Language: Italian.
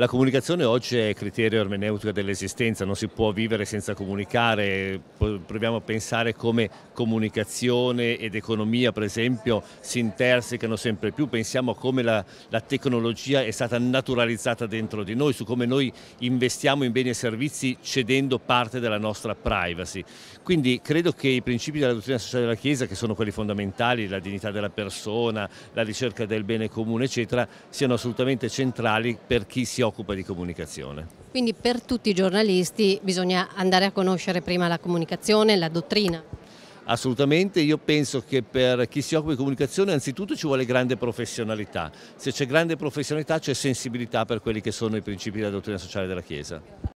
La comunicazione oggi è criterio ermeneutico dell'esistenza, non si può vivere senza comunicare, proviamo a pensare come comunicazione ed economia per esempio si intersecano sempre più, pensiamo a come la, la tecnologia è stata naturalizzata dentro di noi, su come noi investiamo in beni e servizi cedendo parte della nostra privacy. Quindi credo che i principi della dottrina sociale della Chiesa, che sono quelli fondamentali, la dignità della persona, la ricerca del bene comune eccetera, siano assolutamente centrali per chi si occupa occupa di comunicazione. Quindi per tutti i giornalisti bisogna andare a conoscere prima la comunicazione, la dottrina? Assolutamente, io penso che per chi si occupa di comunicazione anzitutto ci vuole grande professionalità. Se c'è grande professionalità c'è sensibilità per quelli che sono i principi della dottrina sociale della Chiesa.